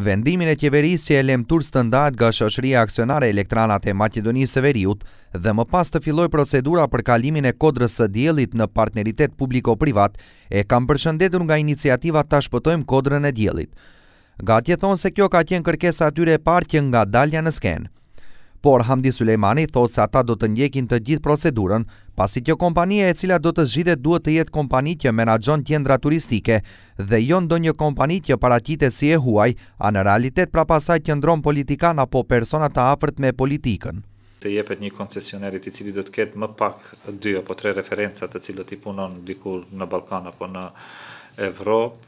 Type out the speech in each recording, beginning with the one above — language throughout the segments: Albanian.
vendimin e qeverisë që e lemtur standard nga shoqëria aksionare elektranat e Maqedonisë së Veriut dhe më pas të filloj procedura për kalimin e kodrës së diellit në partneritet publiko-privat, e kam përshëndetur nga iniciativa të ashpëtojmë kodrën e diellit. Gatje thonë se kjo ka qenë kërkesa atyre e parë që nga dalja në skenë por Hamdi Sulejmani thot se ata do të ndjekin të gjithë procedurën, pasi kjo kompanie e cila do të zhjithet duhet të jetë kompani që menaxhon tjendra turistike dhe jo do një kompani që paratite si e huaj, a në realitet pra pasaj tjendron politikan apo personat të afert me politikën të jepet një koncesionerit i cili do të ketë më pak dy apo tre referencat të cilët i punon dikur në Balkan apo në Evropë,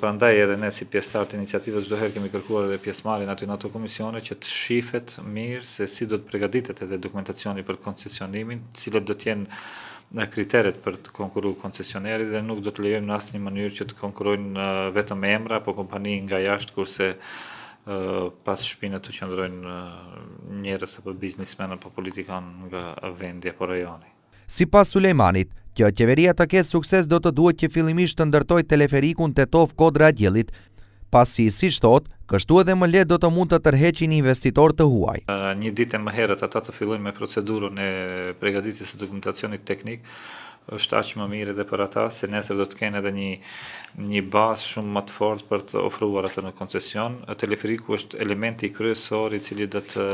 pra ndaj edhe ne si pjestar të iniciativës gjithëherë kemi kërkuar edhe pjesmarin aty në ato komisione që të shifet mirë se si do të pregaditet edhe dokumentacioni për koncesionimin, cilët do t'jenë në kriteret për të konkuru koncesionerit dhe nuk do të lejojmë në asë një mënyrë që të konkurojnë vetëm e emra po kompani nga jashtë kurse pas shpinët të qëndrojnë njërës apo biznismenën apo politikan nga vendi apo rajoni. Si pas Sulejmanit, Kjo qeveria të kesë sukses do të duhet që fillimisht të ndërtoj teleferikun të tof kodra gjelit, pas që si shtot, kështu edhe më let do të mund të tërheqin investitor të huaj. Një ditë e më herët ata të fillojnë me procedurën e pregaditjes së dokumentacionit teknik, është aq më mirë edhe për ata se nesër do të kenë edhe një një bazë shumë më të fortë për të ofruar atë në koncesion. Teleferiku është elementi kryesor i cili do të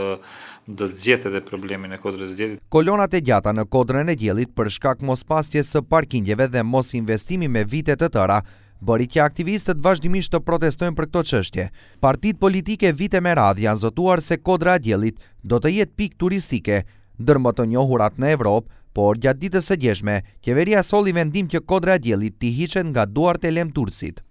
do të zgjidhë edhe problemin e kodrës diellit. Kolonat e gjata në kodrën e diellit për shkak mospasjes së parkingjeve dhe mos investimi me vite të tëra, bëri që aktivistët vazhdimisht të protestojnë për këto çështje. Partit politike vite me radh janë zotuar se kodra e diellit do të jetë pikë turistike, ndër më të njohurat në Evropë por gjatë ditës së gjeshme, qeveria soli vendim që kodra djelit të hiqen nga duart e lem tursit.